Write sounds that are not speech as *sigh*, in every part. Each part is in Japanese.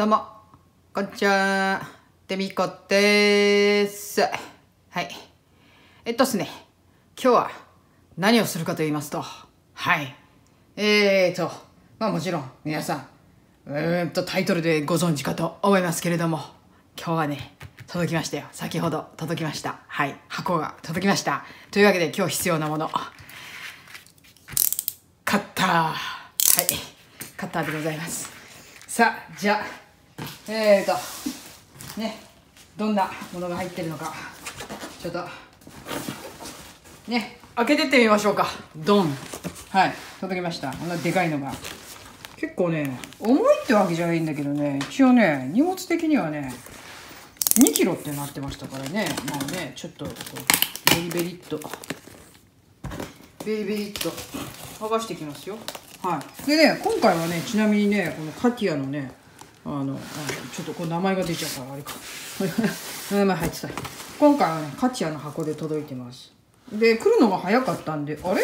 どうも、こんにちは。デミコでーす。はい。えっとですね、今日は何をするかと言いますと、はい。えーと、まあもちろん皆さん、うーんとタイトルでご存知かと思いますけれども、今日はね、届きましたよ。先ほど届きました。はい。箱が届きました。というわけで今日必要なもの。カッター。はい。カッターでございます。さあ、じゃあ、えーとねどんなものが入ってるのかちょっとね開けてってみましょうかドンはい届きましたこんなでかいのが結構ね重いってわけじゃないんだけどね一応ね荷物的にはね2キロってなってましたからねまあねちょっとこうベリベリっとベリベリっと剥がしてきますよはいでね今回はねちなみにねこのカティアのねあのあのちょっとこれ名前が出ちゃうからあれか名前入ってた今回はねカチアの箱で届いてますで来るのが早かったんであれも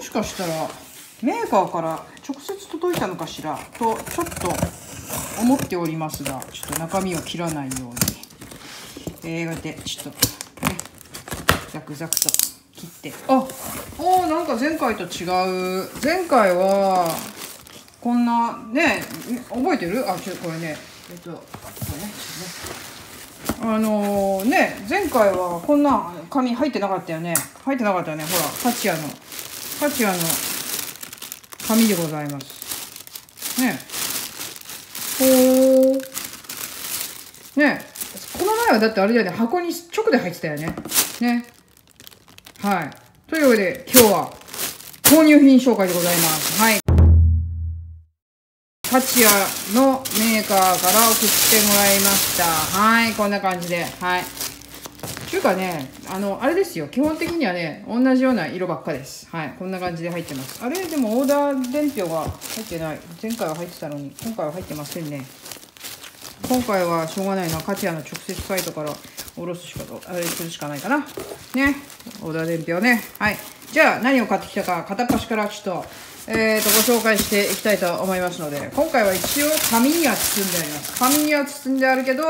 しかしたらメーカーから直接届いたのかしらとちょっと思っておりますがちょっと中身を切らないようにえー、でちょっとねザクザクと切ってあおなんか前回と違う前回はこんなね覚えてるあちょこれねえっとこれねちょっとねあのー、ね前回はこんな紙入ってなかったよね入ってなかったよねほらパチアのパチアの紙でございますねほうねこの前はだってあれだよね箱に直で入ってたよねねはいというわけで今日は購入品紹介でございますはいタチアのメーカーから送ってもらいました。はい、こんな感じで。はい。ちゅうかね、あの、あれですよ。基本的にはね、同じような色ばっかです。はい。こんな感じで入ってます。あれでもオーダー伝票が入ってない。前回は入ってたのに、今回は入ってませんね。今回はしょうがないな。カチアの直接サイトからおろすしか、あれするしかないかな。ね。オーダー伝票ね。はい。じゃあ、何を買ってきたか、片っ端からちょっと、えーと、ご紹介していきたいと思いますので、今回は一応紙には包んであります。紙には包んであるけど、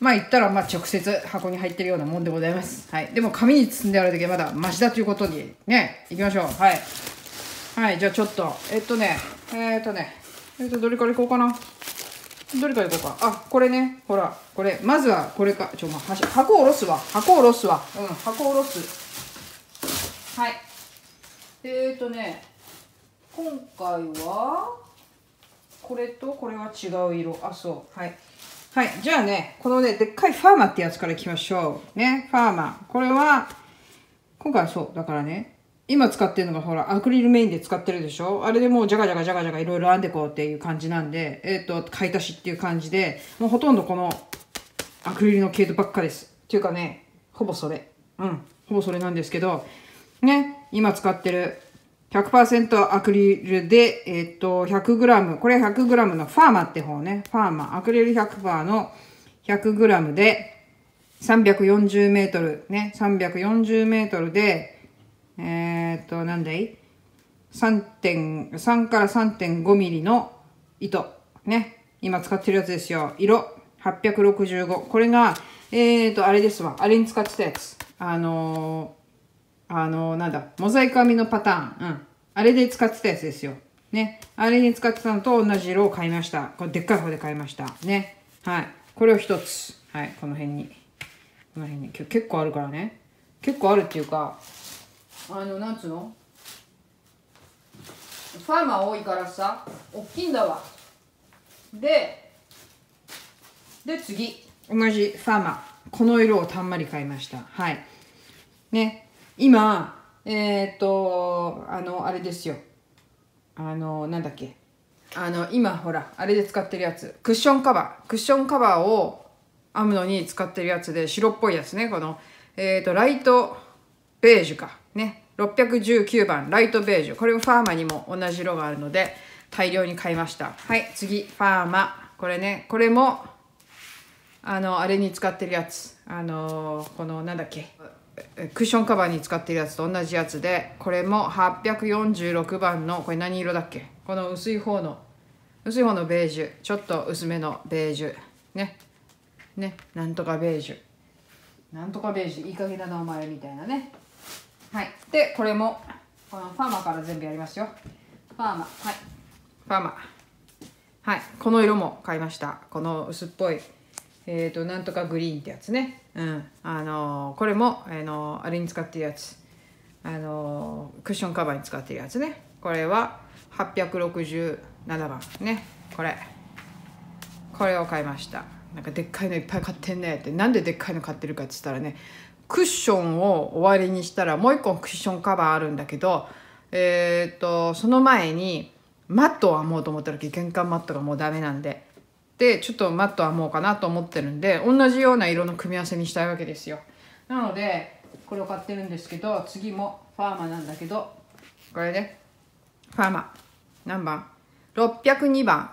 まあ言ったら、まあ直接箱に入ってるようなもんでございます。はい。でも紙に包んであるだけまだマシだということに、ね、いきましょう。はい。はい、じゃあちょっと、えっとね、えっとね、えっと、どれからいこうかな。どれからいこうか。あ、これね、ほら、これ、まずはこれか。ちょ、まあ、箱を下ろすわ。箱を下ろすわ。うん、箱を下ろす。はい。えーとね今回はこれとこれは違う色あそうはいはい。じゃあね、このね、でっかいファーマってやつからいきましょう。ね、ファーマ。これは、今回そう。だからね、今使ってるのがほら、アクリルメインで使ってるでしょあれでもう、じゃがじゃがじゃがじゃがいろいろ編んでこうっていう感じなんで、えっ、ー、と、買い足しっていう感じで、もうほとんどこのアクリルの毛糸ばっかです。っていうかね、ほぼそれ。うん。ほぼそれなんですけど、ね。今使ってる100%アクリルで、えっと、100g、これ 100g のファーマって方ね、ファーマ、アクリル100%の 100g で、340メートル、ね、340メートルで、えー、っと、なんだい ?3.3 から3.5ミリの糸、ね、今使ってるやつですよ。色、865。これが、えー、っと、あれですわ。あれに使ってたやつ。あのーあの、なんだ、モザイク編みのパターン。うん。あれで使ってたやつですよ。ね。あれに使ってたのと同じ色を買いました。これでっかい方で買いました。ね。はい。これを一つ。はい。この辺に。この辺に。結構あるからね。結構あるっていうか、あの、なんつうのファーマー多いからさ、おっきいんだわ。で、で、次。同じファーマー。この色をたんまり買いました。はい。ね。今、えっ、ー、と、あの、あれですよ。あの、なんだっけ。あの、今ほら、あれで使ってるやつ。クッションカバー。クッションカバーを編むのに使ってるやつで、白っぽいやつね。この、えっ、ー、と、ライトベージュか。ね。619番、ライトベージュ。これもファーマにも同じ色があるので、大量に買いました。はい、次、ファーマ。これね、これも、あの、あれに使ってるやつ。あのー、この、なんだっけ。クッションカバーに使ってるやつと同じやつでこれも846番のこれ何色だっけこの薄い方の薄い方のベージュちょっと薄めのベージュねねなんとかベージュなんとかベージュいい加減だなお前みたいなねはいでこれもこのパーマから全部やりますよパーマはいパーマはいこの色も買いましたこの薄っぽいえー、と、なんとかグリーンってやつね。うん。あのー、これも、あのー、あれに使ってるやつ。あのクッションカバーに使ってるやつね。これは867番。ね。これ。これを買いました。なんかでっかいのいっぱい買ってんねって。なんででっかいの買ってるかって言ったらね、クッションを終わりにしたらもう一個クッションカバーあるんだけど、えっと、その前に、マットはもうと思ったら玄関マットがもうダメなんで。でちょっとマットはもうかなと思ってるんで同じような色の組み合わせにしたいわけですよなのでこれを買ってるんですけど次もファーマなんだけどこれねファーマ何番 ?602 番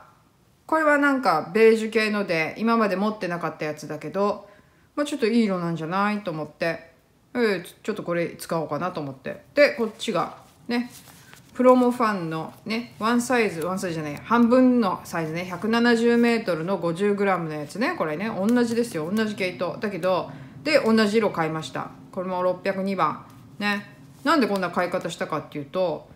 これはなんかベージュ系ので今まで持ってなかったやつだけど、まあ、ちょっといい色なんじゃないと思って、えー、ちょっとこれ使おうかなと思ってでこっちがねプロモファンのねワンサイズワンサイズじゃない半分のサイズね 170m の 50g のやつねこれね同じですよ同じ毛糸だけどで同じ色買いましたこれも602番ねなんでこんな買い方したかっていうと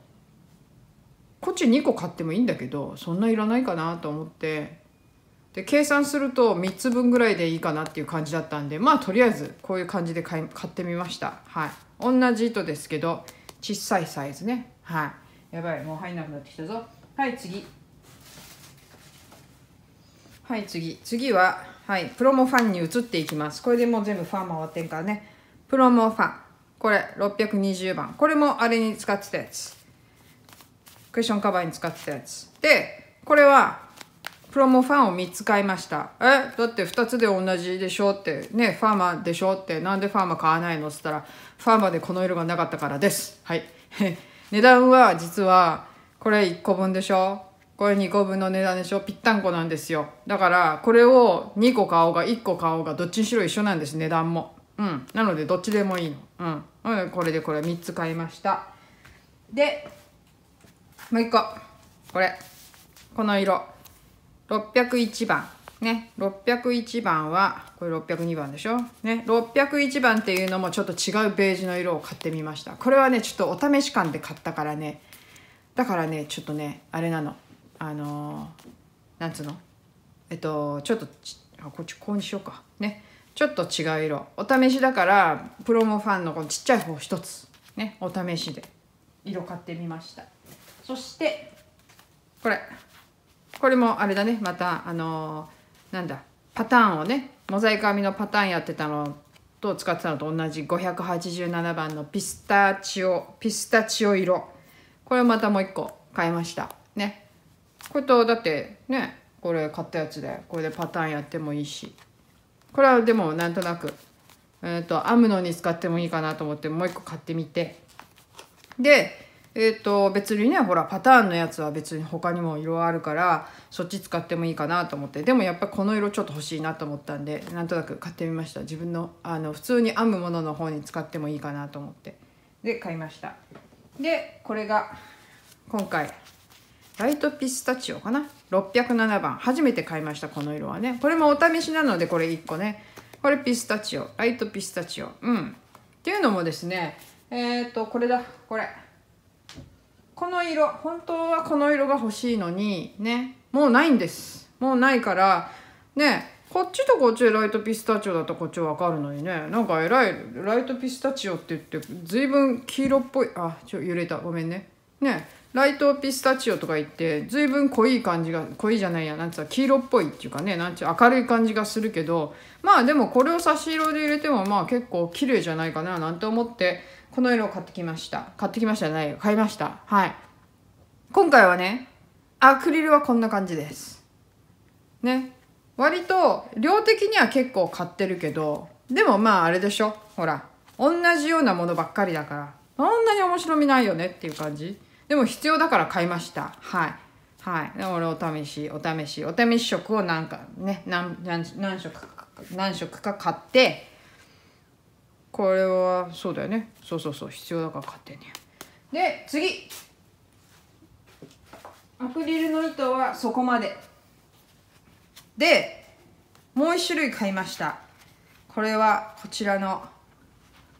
こっち2個買ってもいいんだけどそんないらないかなと思ってで計算すると3つ分ぐらいでいいかなっていう感じだったんでまあとりあえずこういう感じで買い買ってみましたはい同じ糸ですけど小さいサイズねはいやばいもう入んなくなってきたぞはい次はい次次ははいプロモファンに移っていきますこれでもう全部ファン回ってんからねプロモファンこれ620番これもあれに使ってたやつクッションカバーに使ってたやつでこれはプロモファンを3つ買いましたえだって2つで同じでしょってねファーマーでしょってなんでファーマー買わないのっつったらファーマーでこの色がなかったからですはい値段は実はこれ1個分でしょこれ2個分の値段でしょぴったんこなんですよだからこれを2個買おうが1個買おうがどっちにしろ一緒なんです値段もうんなのでどっちでもいいのうんこれでこれ3つ買いましたでもう1個これこの色601番ね、601番は、これ602番でしょね、601番っていうのもちょっと違うベージュの色を買ってみました。これはね、ちょっとお試し感で買ったからね、だからね、ちょっとね、あれなの、あのー、なんつうのえっと、ちょっとあ、こっちこうにしようか。ね、ちょっと違う色。お試しだから、プロモファンのこのちっちゃい方一つ、ね、お試しで色買ってみました。そして、これ。これもあれだね、また、あのーなんだパターンをねモザイク編みのパターンやってたのと使ってたのと同じ587番のピスタチオピスタチオ色これまたもう一個買いましたねこれとだってねこれ買ったやつでこれでパターンやってもいいしこれはでもなんとなくえっ、ー、と編むのに使ってもいいかなと思ってもう一個買ってみてでえーと、別にねほらパターンのやつは別に他にも色あるからそっち使ってもいいかなと思ってでもやっぱこの色ちょっと欲しいなと思ったんでなんとなく買ってみました自分のあの普通に編むものの方に使ってもいいかなと思ってで買いましたでこれが今回ライトピスタチオかな607番初めて買いましたこの色はねこれもお試しなのでこれ1個ねこれピスタチオライトピスタチオうんっていうのもですねえっ、ー、とこれだこれこの色本当はこの色が欲しいのにねもうないんですもうないからねこっちとこっちでライトピスタチオだとこっちわかるのにねなんかえらいライトピスタチオって言って随分黄色っぽいあちょ揺れたごめんねねライトピスタチオとか言って随分濃い感じが濃いじゃないやなんつうか黄色っぽいっていうかねなんちゅう明るい感じがするけどまあでもこれを差し色で入れてもまあ結構綺麗じゃないかななんて思ってこの色を買ってきました買ってきましたじゃないよ買いましたはい今回はねアクリルはこんな感じですね割と量的には結構買ってるけどでもまああれでしょほら同じようなものばっかりだからそんなに面白みないよねっていう感じでも必要だから買いましたはいはい俺お試しお試しお試し食をなんかね何何何色か何色か買ってこれはそうだよねそうそうそう必要だから買ってねで次アクリルの糸はそこまででもう1種類買いましたこれはこちらの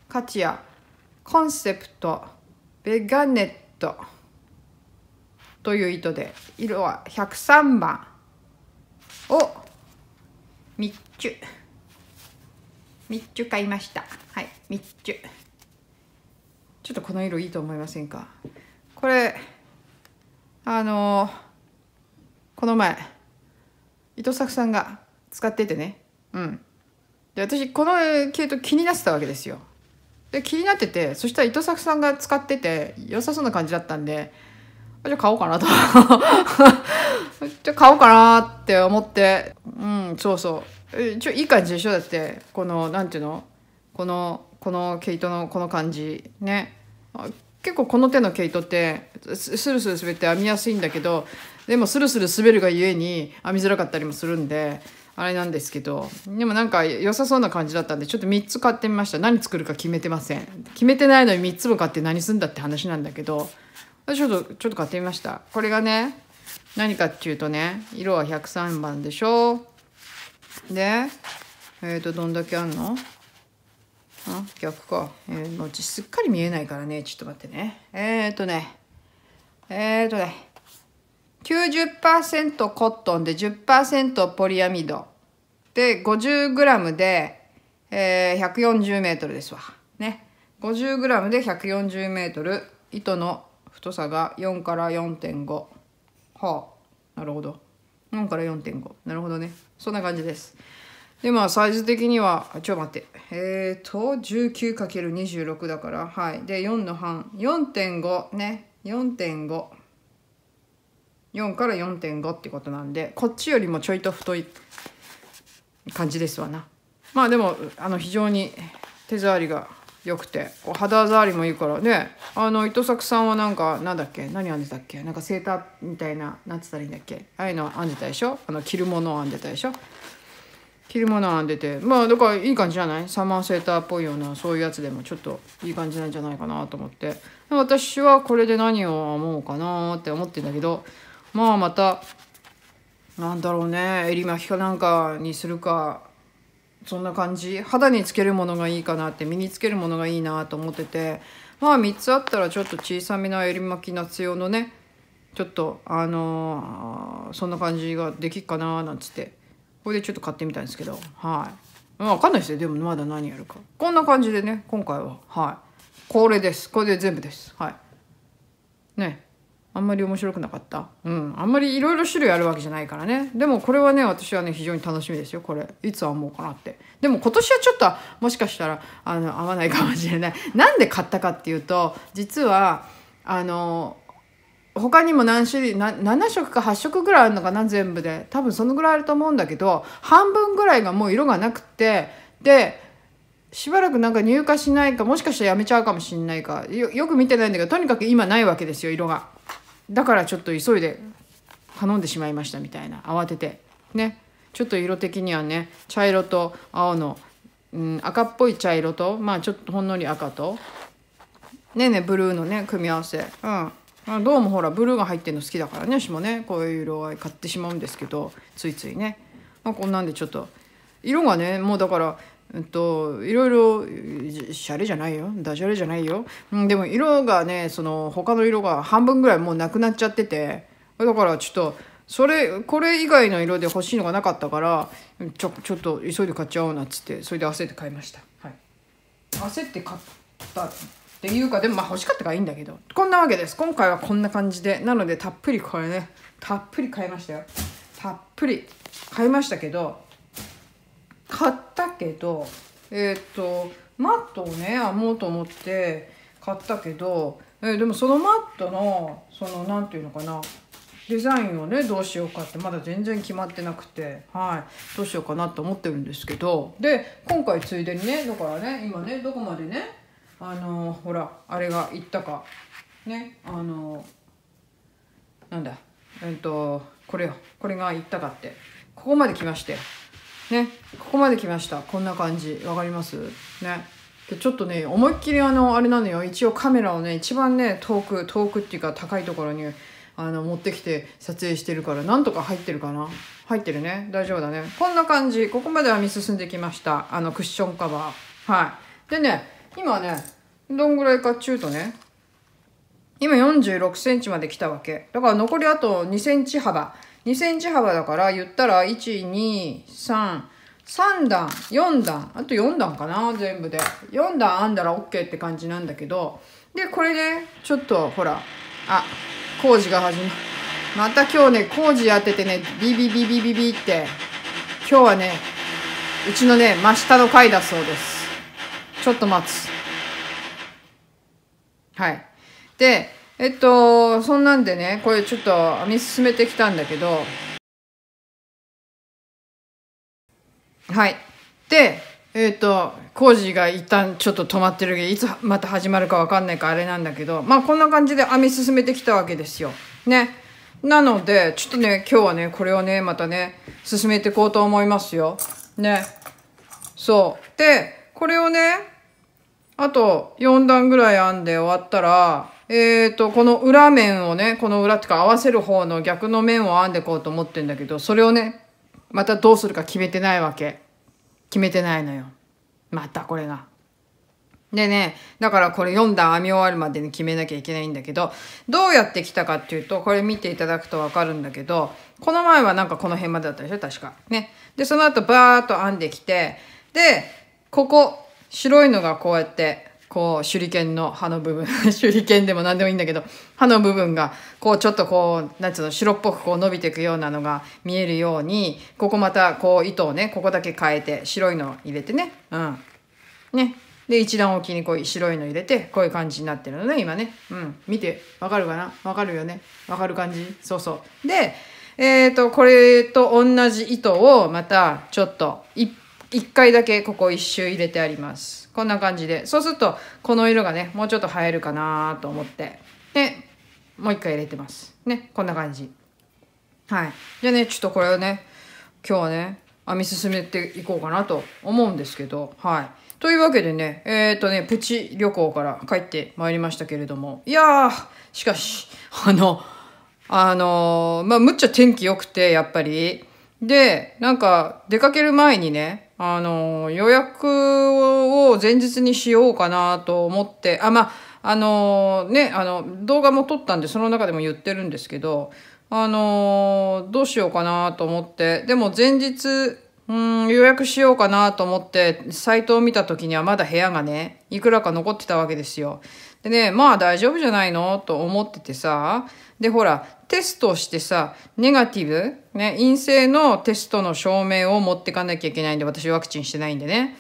カチアコンセプトベガネットという糸で色は103番を3つ。3つ買いましたはい3つちょっとこの色いいと思いませんかこれあのー、この前糸作さんが使っててねうんで私この系統気になってたわけですよで気になっててそしたら糸作さんが使ってて良さそうな感じだったんでじゃあ買おうかなと *laughs* じゃあ買おうかなって思ってうんそうそうちょいい感じでしょだってこのなんていうのこのこの毛糸のこの感じね結構この手の毛糸ってスルスル滑って編みやすいんだけどでもスルスル滑るがゆえに編みづらかったりもするんであれなんですけどでもなんか良さそうな感じだったんでちょっと3つ買ってみました何作るか決めてません決めてないのに3つも買って何すんだって話なんだけどちょっとちょっと買ってみましたこれがね何かっていうとね色は103番でしょでえっ、ー、とどんだけあんのあ逆か、えー、もうすっかり見えないからねちょっと待ってねえっ、ー、とねえっ、ー、とね90%コットンで10%ポリアミドで 50g で、えー、140m ですわね 50g で 140m 糸の太さが4から4.5はあなるほど4から4.5なるほどねそんな感じですでまあサイズ的にはちょっと待ってえっ、ー、と 19×26 だからはいで4の半4.5ね4.54から4.5ってことなんでこっちよりもちょいと太い感じですわなまあでもあの非常に手触りが良くてこう肌触りもいいからねあの糸作さんはなんかなんだっけ何編んでたっけなんかセーターみたいななんつったらいいんだっけああいうの編んでたでしょあの着るもの編んでたでしょ着るもの編んでてまあだからいい感じじゃないサマーセーターっぽいようなそういうやつでもちょっといい感じなんじゃないかなと思って私はこれで何を編もうかなって思ってんだけどまあまたなんだろうね襟巻きかなんかにするかそんな感じ肌につけるものがいいかなって身につけるものがいいなと思っててまあ3つあったらちょっと小さめな襟巻き夏用のねちょっとあのー、そんな感じができっかななんつってこれでちょっと買ってみたんですけどはい、まあ、分かんないですよでもまだ何やるかこんな感じでね今回ははいこれですこれで全部ですはいねあんまり面白くなかった。うん。あんまりいろいろ種類あるわけじゃないからね。でもこれはね、私はね、非常に楽しみですよ。これ。いつ編もうかなって。でも今年はちょっと、もしかしたら、あの、編まないかもしれない。なんで買ったかっていうと、実は、あの、他にも何種類な7色か8色ぐらいあるのかな全部で多分そのぐらいあると思うんだけど半分ぐらいがもう色がなくてでしばらくなんか入荷しないかもしかしたらやめちゃうかもしんないかよく見てないんだけどとにかく今ないわけですよ色が。だからちょっと急いで頼んでしまいましたみたいな慌ててねちょっと色的にはね茶色と青の、うん、赤っぽい茶色とまあちょっとほんのり赤とねねブルーのね組み合わせうんどうもほらブルーが入ってるの好きだからね私もねこういう色合い買ってしまうんですけどついついね、まあ、こんなんでちょっと色がねもうだからうんと、いろいろシャレじゃないよダジャレじゃないよ、うん、でも色がねその他の色が半分ぐらいもうなくなっちゃっててだからちょっとそれこれ以外の色で欲しいのがなかったからちょちょっと急いで買っちゃおうなっつってそれで焦って買いました、はい、焦って買ったっていうかでもまあ欲しかったからいいんだけどこんなわけです今回はこんな感じでなのでたっぷりこれねたっぷり買いましたよたっぷり買いましたけど買ったけどえっ、とマットをね編もうと思って買ったけど、えー、でもそのマットのその何て言うのかなデザインをねどうしようかってまだ全然決まってなくてはいどうしようかなと思ってるんですけどで今回ついでにねだからね今ねどこまでねあのー、ほらあれが行ったかねあのー、なんだえっ、ー、とこれよこれが行ったかってここまで来ましてねここまで来ましたこんな感じわかりますねでちょっとね思いっきりあのあれなのよ一応カメラをね一番ね遠く遠くっていうか高いところにあの持ってきて撮影してるからなんとか入ってるかな入ってるね大丈夫だねこんな感じここまでは見進んできましたあのクッションカバーはいでね今ねどんぐらいかっちゅうとね今46センチまで来たわけだから残りあと2センチ幅2センチ幅だから言ったら1233段4段あと4段かな全部で4段編んだら OK って感じなんだけどでこれで、ね、ちょっとほらあ工事が始まるまた今日ね工事やっててねビビビビビビって今日はねうちのね真下の階だそうですちょっと待つはいでえっと、そんなんでね、これちょっと編み進めてきたんだけど、はい。で、えっ、と、工事が一旦ちょっと止まってるけど、いつまた始まるかわかんないかあれなんだけど、まあこんな感じで編み進めてきたわけですよ。ね。なので、ちょっとね、今日はね、これをね、またね、進めていこうと思いますよ。ね。そう。で、これをね、あと4段ぐらい編んで終わったら、えっ、ー、と、この裏面をね、この裏っていうか合わせる方の逆の面を編んでこうと思ってんだけど、それをね、またどうするか決めてないわけ。決めてないのよ。またこれが。でね、だからこれ4段編み終わるまでに決めなきゃいけないんだけど、どうやってきたかっていうと、これ見ていただくとわかるんだけど、この前はなんかこの辺までだったでしょ確か。ね。で、その後バーッと編んできて、で、ここ、白いのがこうやってこう手裏剣の刃の部分 *laughs* 手裏剣でも何でもいいんだけど刃の部分がこうちょっとこうなんつうの白っぽくこう伸びていくようなのが見えるようにここまたこう糸をねここだけ変えて白いの入れてねうんねで一段おきにこう白いの入れてこういう感じになってるのね今ねうん見てわかるかなわかるよねわかる感じそうそうでえっ、ー、とこれと同じ糸をまたちょっと一回だけここ一周入れてありますこんな感じで。そうすると、この色がね、もうちょっと映えるかなと思って。で、もう一回入れてます。ね、こんな感じ。はい。じゃあね、ちょっとこれをね、今日はね、編み進めていこうかなと思うんですけど、はい。というわけでね、えっ、ー、とね、プチ旅行から帰ってまいりましたけれども、いやー、しかし、あの、あのー、まあ、むっちゃ天気良くて、やっぱり、で、なんか、出かける前にね、あの、予約を前日にしようかなと思って、あ、まあ、の、ね、あの、動画も撮ったんで、その中でも言ってるんですけど、あの、どうしようかなと思って、でも前日、うん予約しようかなと思って、サイトを見た時にはまだ部屋がね、いくらか残ってたわけですよ。でね、まあ大丈夫じゃないのと思っててさ。で、ほら、テストをしてさ、ネガティブ、ね、陰性のテストの証明を持ってかなきゃいけないんで、私ワクチンしてないんでね。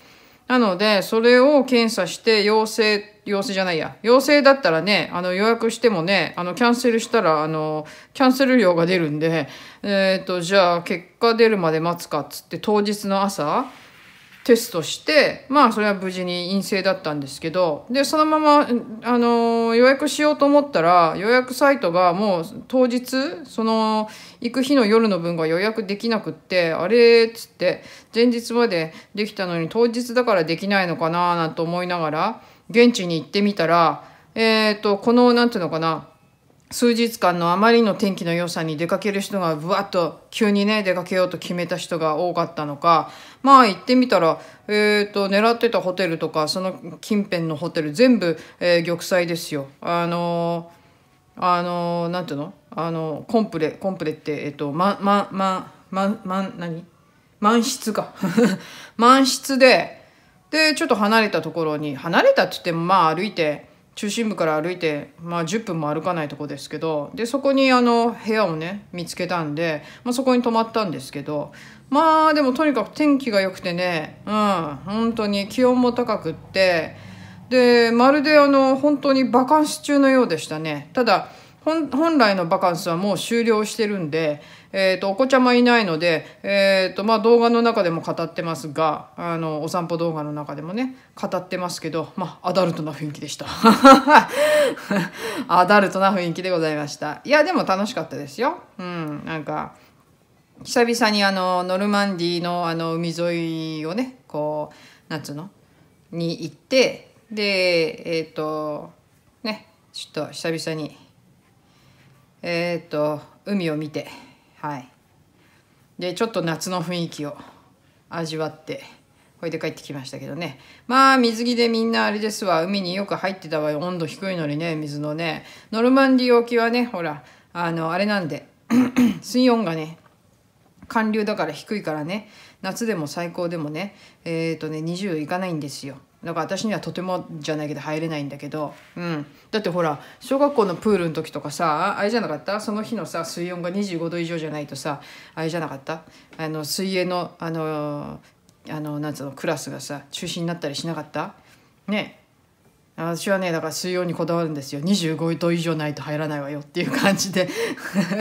なので、それを検査して、陽性、陽性じゃないや。陽性だったらね、あの予約してもね、あのキャンセルしたら、あの、キャンセル料が出るんで、えっ、ー、と、じゃあ結果出るまで待つかっつって、当日の朝、テストして、まあそれは無事に陰性だったんですけど、で、そのまま、あの、予約しようと思ったら、予約サイトがもう当日、その、行く日の夜の分が予約できなくって、あれっつって、前日までできたのに当日だからできないのかななんて思いながら、現地に行ってみたら、えっ、ー、と、この、なんていうのかな、数日間のあまりの天気の良さに出かける人がぶわっと急にね出かけようと決めた人が多かったのかまあ行ってみたらえっ、ー、と狙ってたホテルとかその近辺のホテル全部、えー、玉砕ですよあのー、あのー、なんていうのあのコンプレコンプレってえっ、とままままま何満室か *laughs* 満室ででちょっと離れたところに離れたって言ってもまあ歩いて中心部から歩いて、まあ、10分も歩かないとこですけどでそこにあの部屋をね見つけたんで、まあ、そこに泊まったんですけどまあでもとにかく天気が良くてねうん本当に気温も高くってでまるであの本当にバカンス中のようでしたねただ本来のバカンスはもう終了してるんでえっ、ー、と、お子ちゃまいないので、えっ、ー、と、まあ、動画の中でも語ってますが、あの、お散歩動画の中でもね、語ってますけど、まあ、アダルトな雰囲気でした。*laughs* アダルトな雰囲気でございました。いや、でも楽しかったですよ。うん、なんか、久々にあの、ノルマンディのあの、海沿いをね、こう、夏の、に行って、で、えっ、ー、と、ね、ちょっと久々に、えっ、ー、と、海を見て、はいでちょっと夏の雰囲気を味わってこれで帰ってきましたけどねまあ水着でみんなあれですわ海によく入ってたわよ温度低いのにね水のねノルマンディ沖はねほらあのあれなんで *clears throat* 水温がね寒流だから低いからね夏でも最高でもねえっ、ー、とね20いかないんですよんか私にはとてもじゃないけど入れないんだけど、うん、だってほら小学校のプールの時とかさあれじゃなかったその日のさ水温が25度以上じゃないとさあれじゃなかったあの水泳のあのあのなんつうのクラスがさ中止になったりしなかったね私はねだから水温にこだわるんですよ25度以上ないと入らないわよっていう感じで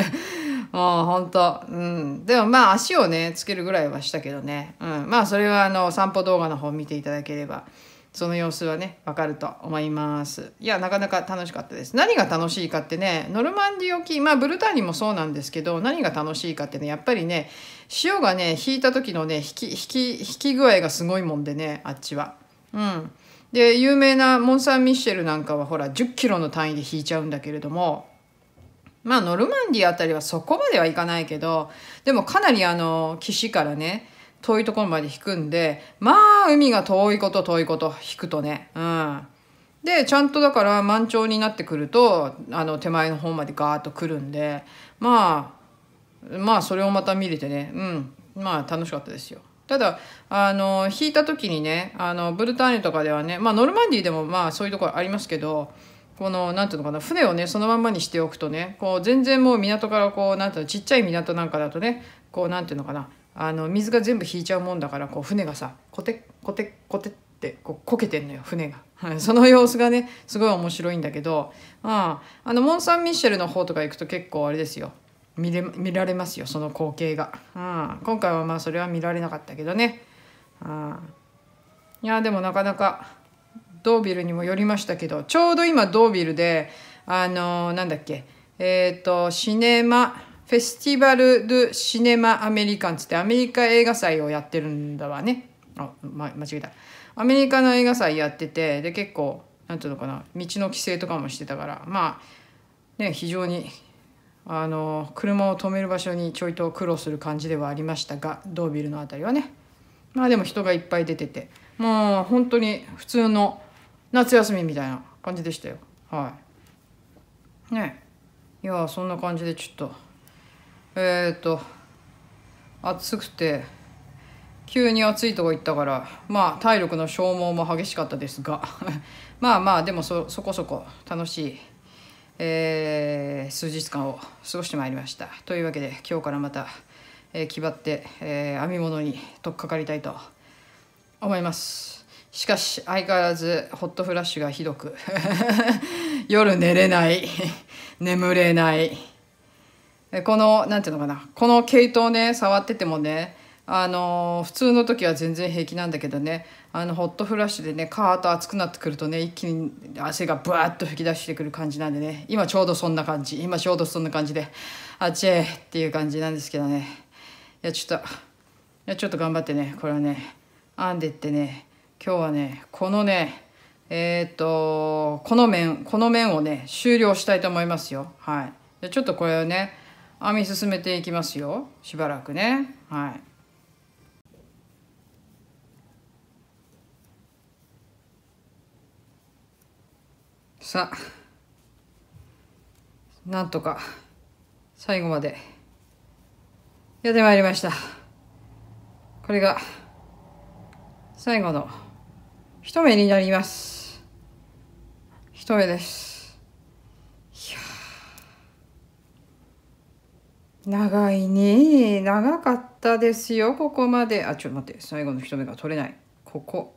*laughs* ああ本当うんでもまあ足をねつけるぐらいはしたけどね、うん、まあそれはあの散歩動画の方見ていただければ。その様子はねわかると思いますいやなかなか楽しかったです何が楽しいかってねノルマンディ沖まあブルターニュもそうなんですけど何が楽しいかってねやっぱりね潮がね引いた時のね引き引き引き具合がすごいもんでねあっちはうんで有名なモン・サン・ミッシェルなんかはほら10キロの単位で引いちゃうんだけれどもまあノルマンディあたりはそこまではいかないけどでもかなりあの岸からね遠いところまで引くんで、まあ、海が遠いこと遠いこと引くとね。うん。で、ちゃんとだから満潮になってくると、あの、手前の方までガーッと来るんで、まあ、まあ、それをまた見れてね、うん。まあ、楽しかったですよ。ただ、あの、引いた時にね、あの、ブルターニュとかではね、まあ、ノルマンディーでもまあ、そういうところありますけど、この、なんていうのかな、船をね、そのまんまにしておくとね、こう、全然もう港からこう、なんていうの、ちっちゃい港なんかだとね、こう、なんていうのかな、あの水が全部引いちゃうもんだからこう船がさコテッコテッコテッってこうこけてんのよ船が *laughs* その様子がねすごい面白いんだけど、ああのモン・サン・ミッシェルの方とか行くと結構あれですよ見れ見られますよその光景が、うん、今回はまあそれは見られなかったけどね、うん、いやでもなかなかドービルにもよりましたけどちょうど今ドービルであのー、なんだっけえっ、ー、とシネマフェスティバル・ドゥ・シネマ・アメリカンつってアメリカ映画祭をやってるんだわね。あ、ま、間違えた。アメリカの映画祭やってて、で、結構、なんていうのかな、道の規制とかもしてたから、まあ、ね、非常に、あの、車を止める場所にちょいと苦労する感じではありましたが、ドービルの辺りはね。まあでも人がいっぱい出てて、もう本当に普通の夏休みみたいな感じでしたよ。はい。ねいやそんな感じでちょっと。えー、っと暑くて急に暑いとこ行ったからまあ体力の消耗も激しかったですが *laughs* まあまあでもそそこそこ楽しい、えー、数日間を過ごしてまいりましたというわけで今日からまた、えー、気張って、えー、編み物に取っかかりたいと思いますしかし相変わらずホットフラッシュがひどく *laughs* 夜寝れない *laughs* 眠れないこの、なんていうのかな、この毛糸ね、触っててもね、あの普通の時は全然平気なんだけどね、あの、ホットフラッシュでね、カーッと熱くなってくるとね、一気に汗がブワッと吹き出してくる感じなんでね、今ちょうどそんな感じ、今ちょうどそんな感じで、あちえっていう感じなんですけどね。いや、ちょっと、いや、ちょっと頑張ってね、これはね、編んでってね、今日はね、このね、えっ、と、この面、この面をね、終了したいと思いますよ。はい。でちょっとこれをね、編み進めていきますよしばらくねはいさあなんとか最後までやってまいりましたこれが最後の一目になります一目です長いね長かったですよここまであちょっと待って最後の一目が取れないここ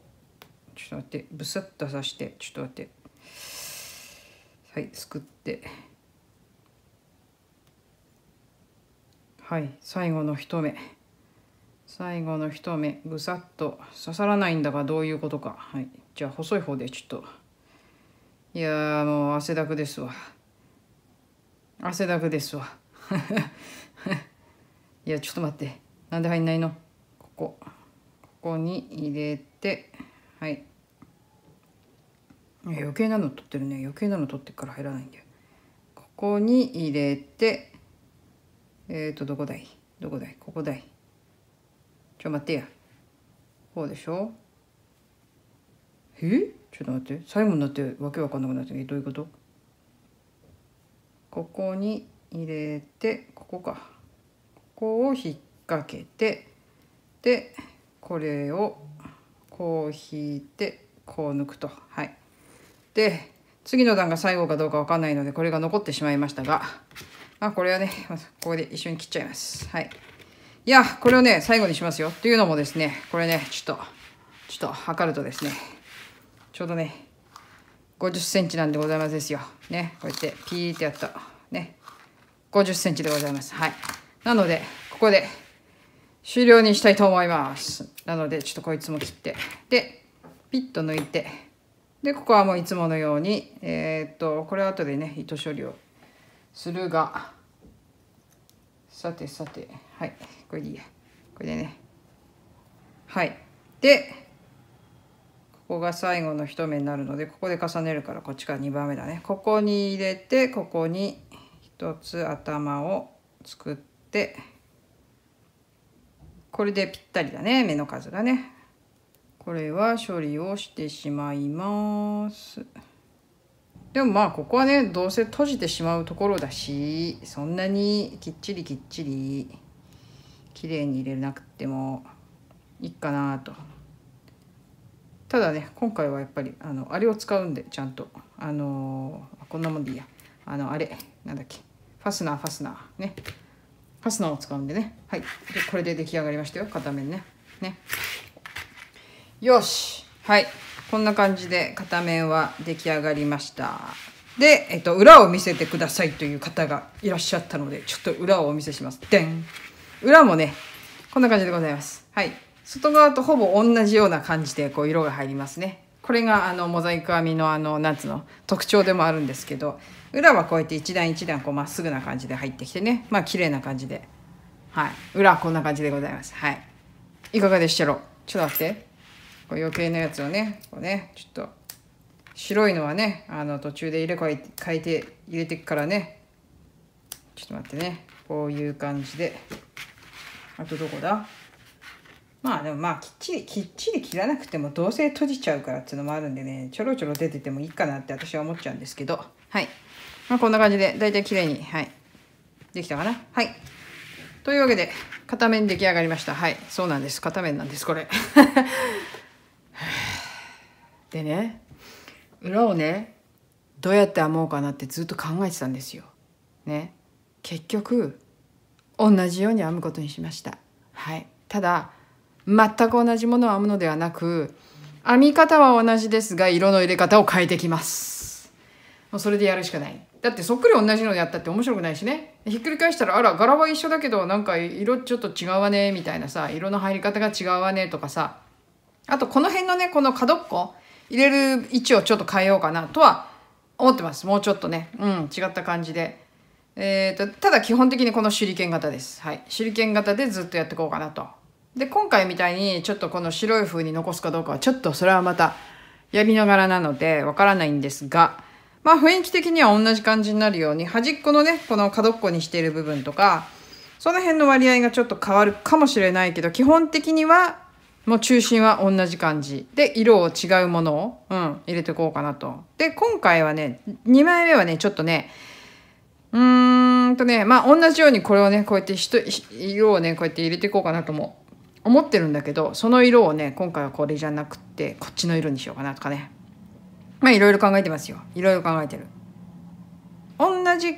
ちょっと待ってブスッと刺してちょっと待ってはいすくってはい最後の一目最後の一目ブサっと刺さらないんだがどういうことかはいじゃあ細い方でちょっといやもう汗だくですわ汗だくですわ *laughs* いやちょっと待ってなんで入んないのここここに入れてはい余計なの取ってるね余計なの取ってから入らないんだよここに入れてえっ、ー、とどこだいどこだいここだいちょ待ってやこうでしょえちょっと待って最後になってわけわかんなくなってどういうことここに入れてここかこを引っ掛けてでこれをこう引いてこう抜くとはいで次の段が最後かどうか分かんないのでこれが残ってしまいましたがあこれはねここで一緒に切っちゃいますはいいやこれをね最後にしますよっていうのもですねこれねちょっとちょっと測るとですねちょうどね50センチなんでございますですよねこうやってピーってやったね50センチでございますはいなので、ここで終了にしたいと思います。なので、ちょっとこいつも切って、で、ピッと抜いて、で、ここはもういつものように、えー、っと、これは後でね、糸処理をするが、さてさて、はい、これでいいや。これでね。はい。で、ここが最後の1目になるので、ここで重ねるから、こっちから2番目だね。ここに入れて、ここに1つ頭を作って、ってこれでぴったりだね目の数がねこれは処理をしてしまいますでもまあここはねどうせ閉じてしまうところだしそんなにきっちりきっちり綺麗に入れなくてもいいかなとただね今回はやっぱりあのあれを使うんでちゃんとあのー、こんなもんでいいやあのあれなんだっけファスナーファスナーねファスナーを使うんでねはいでこれで出来上がりましたよ片面ねねよしはいこんな感じで片面は出来上がりましたで、えっと、裏を見せてくださいという方がいらっしゃったのでちょっと裏をお見せしますでん裏もねこんな感じでございますはい外側とほぼ同じような感じでこう色が入りますねこれがあのモザイク編みのあのなんつうの特徴でもあるんですけど裏はこうやって一段一段こうまっすぐな感じで入ってきてねまあ綺麗な感じではい裏はこんな感じでございますはいいかがでしたろうちょっと待ってこう余計なやつをねこうねちょっと白いのはねあの途中で入れ替え変えて入れてくからねちょっと待ってねこういう感じであとどこだまあでもまあきっちりきっちり切らなくてもどうせ閉じちゃうからっていうのもあるんでねちょろちょろ出ててもいいかなって私は思っちゃうんですけどはい。まあ、こんな感じで、だいたい綺麗に、はい。できたかなはい。というわけで、片面出来上がりました。はい。そうなんです。片面なんです、これ。*laughs* でね、裏をね、どうやって編もうかなってずっと考えてたんですよ。ね。結局、同じように編むことにしました。はい。ただ、全く同じものを編むのではなく、編み方は同じですが、色の入れ方を変えてきます。もうそれでやるしかない。だってそっくり同じのやったって面白くないしねひっくり返したらあら柄は一緒だけどなんか色ちょっと違うわねみたいなさ色の入り方が違うわねとかさあとこの辺のねこの角っこ入れる位置をちょっと変えようかなとは思ってますもうちょっとねうん違った感じで。えーと、ただ基本的にこの手裏剣型です。はい。手裏剣型でずっとやっていこうかなと。で、今回みたいにちょっとこの白い風に残すかどうかはちょっとそれはまたやりながらなのでわからないんですが、まあ雰囲気的には同じ感じになるように端っこのねこの角っこにしている部分とかその辺の割合がちょっと変わるかもしれないけど基本的にはもう中心は同じ感じで色を違うものを、うん、入れていこうかなと。で今回はね2枚目はねちょっとねうーんとねまあ同じようにこれをねこうやって色をねこうやって入れていこうかなとも思ってるんだけどその色をね今回はこれじゃなくってこっちの色にしようかなとかねまあいろいろ考えてますよ。いろいろ考えてる。同じ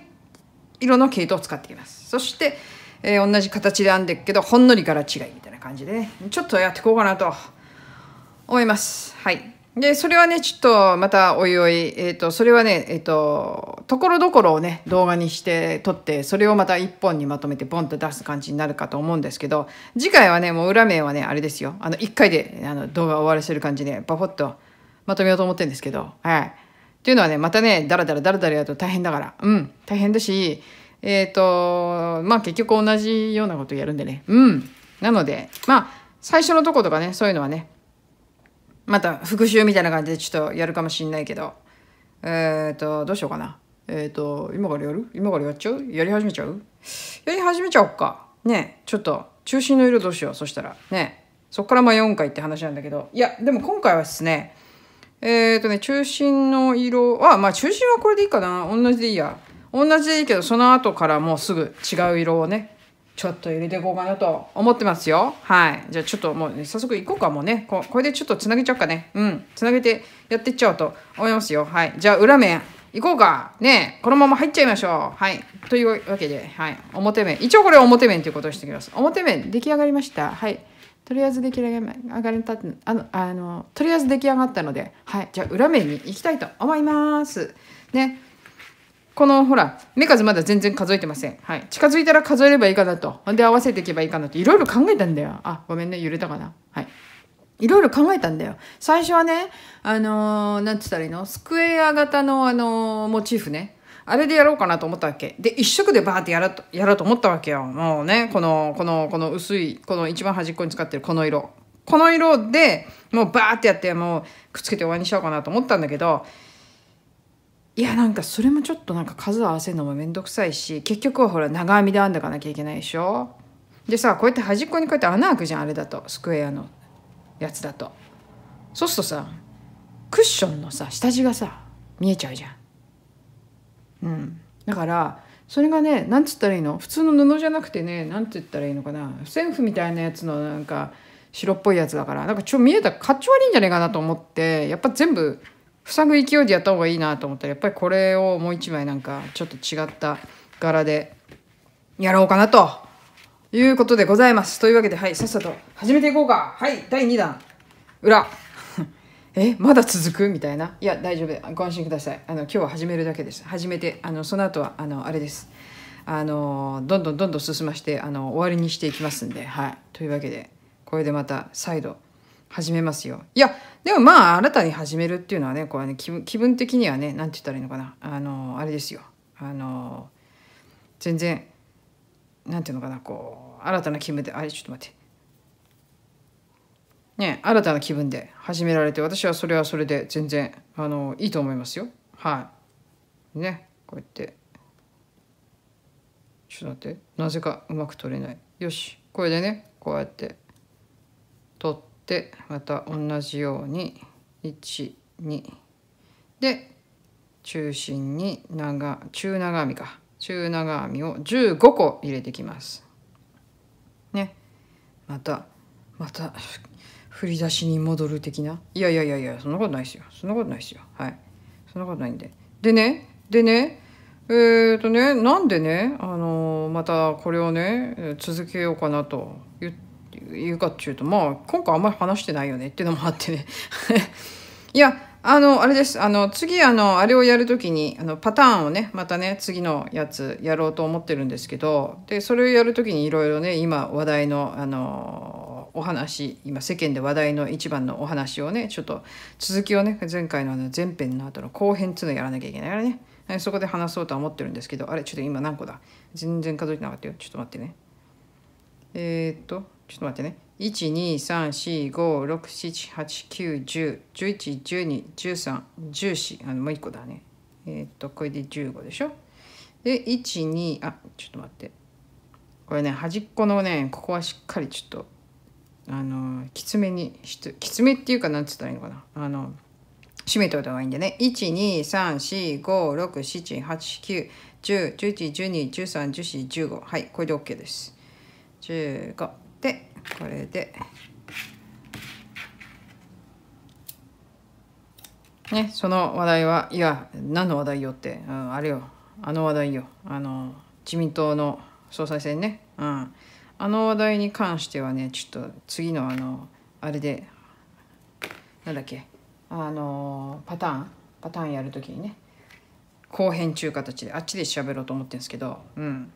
色の毛糸を使っていきます。そして、えー、同じ形で編んでいくけど、ほんのり柄違いみたいな感じでね、ちょっとやっていこうかなと思います。はい。で、それはね、ちょっとまたおいおい、えっ、ー、と、それはね、えっ、ー、と、ところどころをね、動画にして撮って、それをまた一本にまとめてボンと出す感じになるかと思うんですけど、次回はね、もう裏面はね、あれですよ。あの、一回であの動画を終わらせる感じで、パポッと、まとめようと思ってるんですけど、はい。っていうのはね、またね、だらだらだらだらやると大変だから、うん、大変だし、えっ、ー、と、まあ結局同じようなことやるんでね、うん。なので、まあ、最初のとことかね、そういうのはね、また復習みたいな感じでちょっとやるかもしんないけど、えっ、ー、と、どうしようかな。えっ、ー、と、今からやる今からやっちゃうやり始めちゃうやり始めちゃおっか。ねちょっと、中心の色どうしよう。そしたら、ねそっからまあ4回って話なんだけど、いや、でも今回はですね、えっ、ー、とね、中心の色は、まあ中心はこれでいいかな。同じでいいや。同じでいいけど、その後からもうすぐ違う色をね、ちょっと入れていこうかなと思ってますよ。はい。じゃあちょっともう、ね、早速いこうか、もうねこ。これでちょっとつなげちゃおうかね。うん。つなげてやっていっちゃおうと思いますよ。はい。じゃあ裏面。いこうか。ねこのまま入っちゃいましょう。はい。というわけで、はい。表面。一応これ表面ということをしておきます。表面出来上がりました。はい。とりあえず出来上がりたあのあのとりあえず出来上がったので、はい、じゃあ裏面に行きたいと思います。ね。このほら、目数まだ全然数えてません。はい。近づいたら数えればいいかなと。で、合わせていけばいいかなと。いろいろ考えたんだよ。あ、ごめんね。揺れたかな。はい。いろいろ考えたんだよ。最初はね、あのー、なんつったらいいのスクエア型のあのー、モチーフね。あれでやろうかなと思ったわけ。で、一色でバーってやろうと、やろうと思ったわけよ。もうね、この、この、この薄い、この一番端っこに使ってるこの色。この色で、もうバーってやって、もうくっつけて終わりにしようかなと思ったんだけど、いやなんかそれもちょっとなんか数合わせるのも面倒くさいし結局はほら長編みで編んでかなきゃいけないでしょでさこうやって端っこにこうやって穴開くじゃんあれだとスクエアのやつだとそうするとさクッションのさ下地がさ見えちゃうじゃんうん、だからそれがねなんつったらいいの普通の布じゃなくてねなんったらいいのかな不織布みたいなやつのなんか白っぽいやつだからなんかちょ見えたかっちょ悪いんじゃねえかなと思ってやっぱ全部塞ぐ勢いでやった方がいいなと思ったらやっぱりこれをもう一枚なんかちょっと違った柄でやろうかなということでございます。というわけではいさっさと始めていこうかはい第2弾裏。えまだ続くみたいないや大丈夫ご安心くださいあの今日は始めるだけです始めてあのその後はあのあれですあのどんどんどんどん進ましてあの終わりにしていきますんではいというわけでこれでまた再度始めますよいやでもまあ新たに始めるっていうのはねこれね気分気分的にはね何て言ったらいいのかなあのあれですよあの全然何て言うのかなこう新たな気分であれちょっと待ってね、新たな気分で始められて、私はそれはそれで全然、あの、いいと思いますよ。はい。ね、こうやって。ちょっと待って、なぜかうまく取れない。よし、これでね、こうやって、取って、また同じように、1、2。で、中心に長、中長編みか。中長編みを15個入れてきます。ね。また、また振り出しに戻る的ないやいやいやいやそんなことないですよそんなことないですよはいそんなことないんででねでねえーとねなんでねあのー、またこれをね続けようかなと言うかっていうとまあ今回あんまり話してないよねっていうのもあってね *laughs* いやあの、あれです。あの、次、あの、あれをやるときに、あの、パターンをね、またね、次のやつやろうと思ってるんですけど、で、それをやるときにいろいろね、今話題の、あの、お話今世間で話題の一番のお話をねちょっと続きをね前回のあの前編の後の後編っていうのをやらなきゃいけないからねそこで話そうとは思ってるんですけどあれちょっと今何個だ全然数えてなかったよちょっと待ってねえー、っとちょっと待ってね1234567891011121314あのもう1個だねえー、っとこれで15でしょで12あちょっと待ってこれね端っこのねここはしっかりちょっとあのきつめにしきつめっていうかなんつったらいいのかなあの締めておいた方がいいんでね123456789101112131415はいこれで OK です15でこれでねその話題はいや何の話題よって、うん、あれよあの話題よあの自民党の総裁選ねうんあの話題に関してはねちょっと次のあのあれでなんだっけあのパターンパターンやる時にね後編中形であっちで喋ろうと思ってるんですけどうん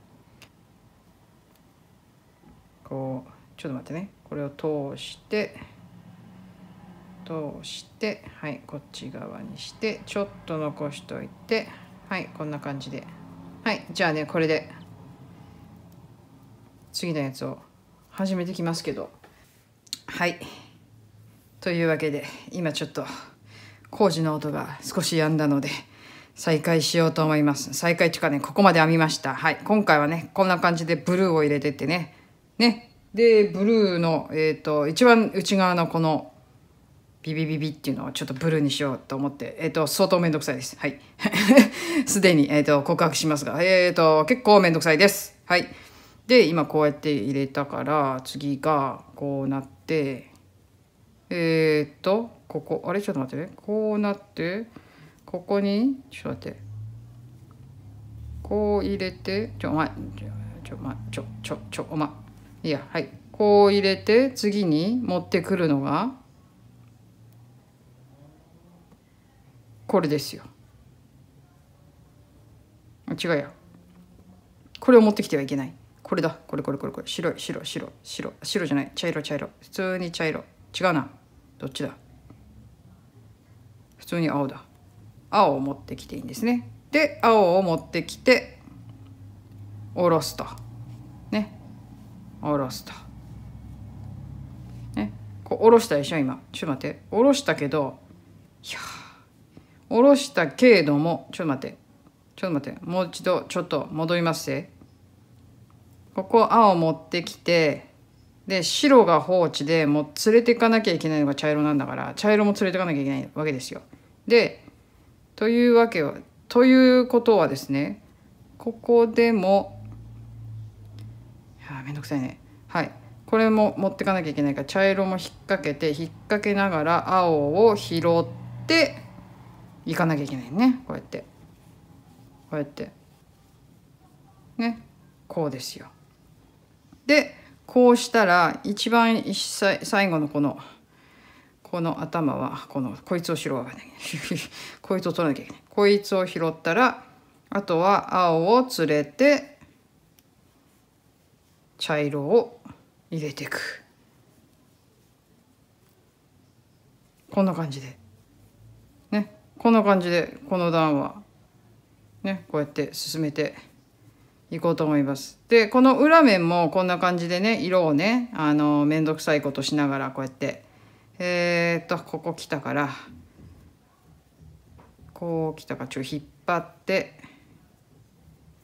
こうちょっと待ってねこれを通して通してはいこっち側にしてちょっと残しといてはいこんな感じではいじゃあねこれで。次のやつを始めてきますけどはいというわけで今ちょっと工事の音が少し止んだので再開しようと思います再開地かねここまで編みましたはい今回はねこんな感じでブルーを入れてってねねでブルーのえっ、ー、と一番内側のこのビビビビっていうのをちょっとブルーにしようと思って、えっ、ー、と、相当めんどくさいです。はい。*laughs* すでに、えっ、ー、と、告白しますが、えっ、ー、と、結構めんどくさいです。はい。で今こうやって入れたから次がこうなってえー、っとここあれちょっと待ってねこうなってここにちょっと待ってこう入れてちょお前ちょおちょちょちょお前いやはいこう入れて次に持ってくるのがこれですよ違うやこれを持ってきてはいけないこれだこれこれこれこれ白い白白白白じゃない茶色茶色普通に茶色違うなどっちだ普通に青だ青を持ってきていいんですねで青を持ってきておろすとねおろすとねこうおろしたでしょ今ちょっと待っておろしたけどいやおろしたけれどもちょっと待ってちょっと待ってもう一度ちょっと戻りますぜここ青持ってきてで白が放置でもう連れていかなきゃいけないのが茶色なんだから茶色も連れていかなきゃいけないわけですよ。でというわけはということはですねここでもあめんどくさいねはいこれも持ってかなきゃいけないから茶色も引っ掛けて引っ掛けながら青を拾っていかなきゃいけないねこうやってこうやってねこうですよ。でこうしたら一番最後のこのこの頭はこのこいつを拾わないい *laughs* こいつを取らなきゃいけないこいつを拾ったらあとは青を連れて茶色を入れていくこんな感じでねこんな感じでこの段はねこうやって進めて。いこうと思います。で、この裏面もこんな感じでね、色をね、あの、めんどくさいことしながらこうやって、えー、っと、ここ来たから、こう来たか、ちょ、っと引っ張って、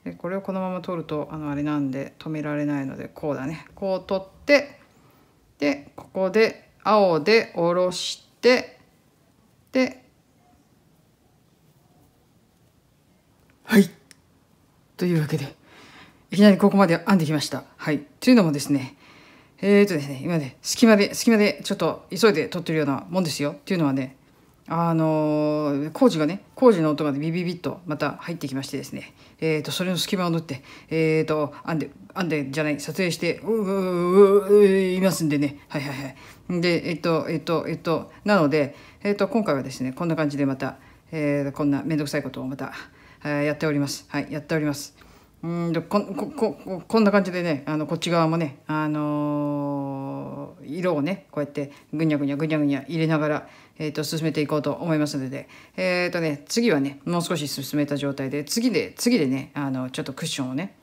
でこれをこのまま取ると、あの、あれなんで止められないので、こうだね。こう取って、で、ここで青で下ろして、で、はい。というわけで。いきなりここまで編んできました。はい。というのもですね、えっ、ー、とですね、今ね、隙間で、隙間でちょっと急いで撮ってるようなもんですよ。というのはね、あのー、工事がね、工事の音がビビビッとまた入ってきましてですね、えっ、ー、と、それの隙間を縫って、えっ、ー、と、編んで、編んでじゃない、撮影して、ううううういますんでね、はいはいはい。で、えっ、と、えっ、と、えっ、と、なので、えっ、と、今回はですね、こんな感じでまた、えー、こんなめんどくさいことをまた、えやっております。はい、やっております。うんでここここんな感じでねあのこっち側もね、あのー、色をねこうやってぐにゃぐにゃぐにゃぐにゃ入れながら、えーと、進めていこうと思いますので、えーとね、次はねもう少し進めた状態で次で次でねあのちょっとクッションをね、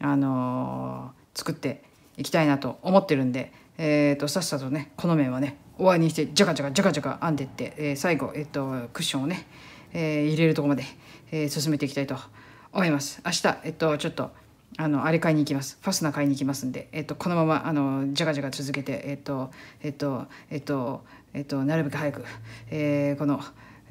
あのー、作っていきたいなと思ってるんで、えーと、さっさとねこの面はね終わりにしてジャカジャカジャカジャカ編んでって、えー、最後、えーと、クッションをね、えー、入れるとこまで、えー、進めていきたいと思います。思います。明日、えっと、ちょっと、あの、あれ買いに行きます。ファスナー買いに行きますんで、えっと、このまま、あの、じゃがじゃが続けて、えっと、えっと、えっと、えっと、なるべく早く、えー、この、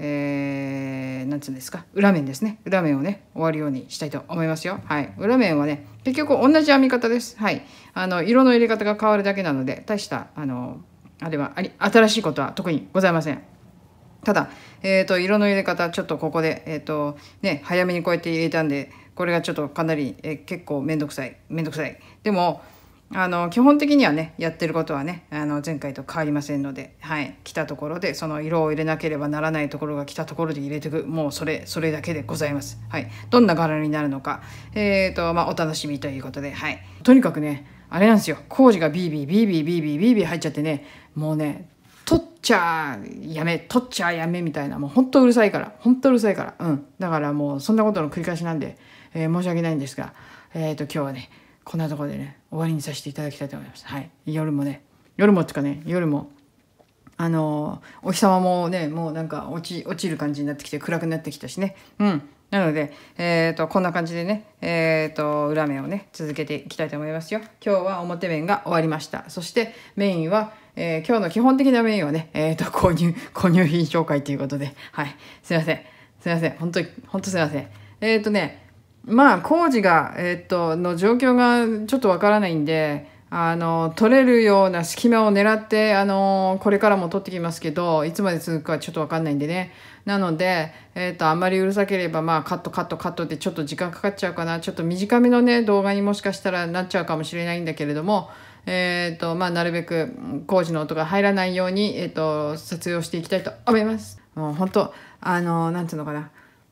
えー、なんつうんですか裏面ですね裏面をね終わるようにしたいと思いますよはい裏面はね結局同じ編み方ですはいあの色の入れ方が変わるだけなので大したあのあれはあり新しいことは特にございませんただえっ、ー、と、色の入れ方、ちょっとここで、えっ、ー、と、ね、早めにこうやって入れたんで、これがちょっとかなり、えー、結構めんどくさい、めんどくさい。でも、あの、基本的にはね、やってることはね、あの、前回と変わりませんので、はい、来たところで、その色を入れなければならないところが来たところで入れていく、もうそれ、それだけでございます。はい。どんな柄になるのか、えっ、と、まあ、お楽しみということで、はい。とにかくね、あれなんですよ工事がビービービービービービービービー入っちゃってねもうねちゃやめ、取っちゃやめみたいな、もう本当うるさいから、本当うるさいから、うん。だからもうそんなことの繰り返しなんで、えー、申し訳ないんですが、えっ、ー、と今日はね、こんなところでね、終わりにさせていただきたいと思います。はい。夜もね、夜もつかね、夜も、あのー、お日様もね、もうなんか落ち、落ちる感じになってきて、暗くなってきたしね、うん。なので、えっ、ー、と、こんな感じでね、えっ、ー、と、裏面をね、続けていきたいと思いますよ。今日は表面が終わりました。そして、メインは、えー、今日の基本的なメインはね、えっ、ー、と、購入、購入品紹介ということで、はい。すいません。すいません。本当に、本当すいません。えっ、ー、とね、まあ、工事が、えっ、と、の状況がちょっとわからないんで、あの、取れるような隙間を狙って、あの、これからも取ってきますけど、いつまで続くかちょっとわかんないんでね。なので、えっ、ー、と、あんまりうるさければ、まあ、カットカットカットってちょっと時間かかっちゃうかな。ちょっと短めのね、動画にもしかしたらなっちゃうかもしれないんだけれども、えー、と、まあ、なるべく工事の音が入らないように、えっ、ー、と、撮影をしていきたいと思います。もう本当、あの、なんていうのかな。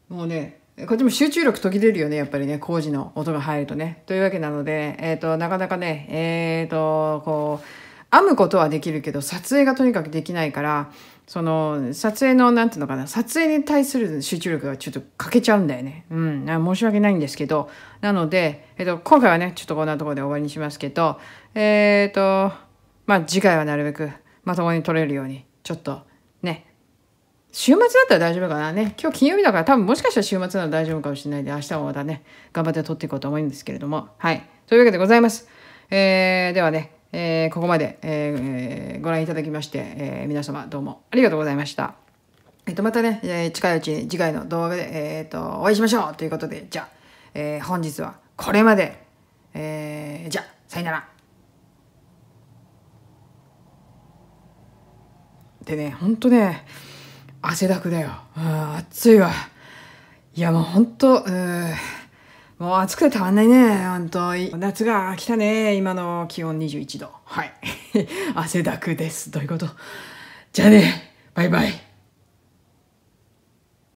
もうね、こっちも集中力途切れるよね、やっぱりね、工事の音が入るとね。というわけなので、えっ、ー、と、なかなかね、えっ、と、こう、編むことはできるけど、撮影がとにかくできないから、その撮影の何ていうのかな撮影に対する集中力がちょっと欠けちゃうんだよね。うん、申し訳ないんですけどなので、えっと、今回はねちょっとこんなところで終わりにしますけどえっ、とまあ次回はなるべくまともに撮れるようにちょっとね週末だったら大丈夫かなね今日金曜日だから多分もしかしたら週末なら大丈夫かもしれないで明日もまたね頑張って撮っていこうと思うんですけれどもはいというわけでございます。えー、ではねえー、ここまで、えー、ご覧いただきまして、えー、皆様どうもありがとうございました。えっ、と、またね、え近いうちに次回の動画で、えっ、と、お会いしましょうということで、じゃあ、え本日はこれまで、えじゃあ、さよなら。でね、ほんとね、汗だくだよ。あ暑いわ。いや、もうほんと、うもう暑くてたまんないね、ほんと。夏が来たね、今の気温21度。はい。*laughs* 汗だくです。どういうことじゃあね、バイバイ。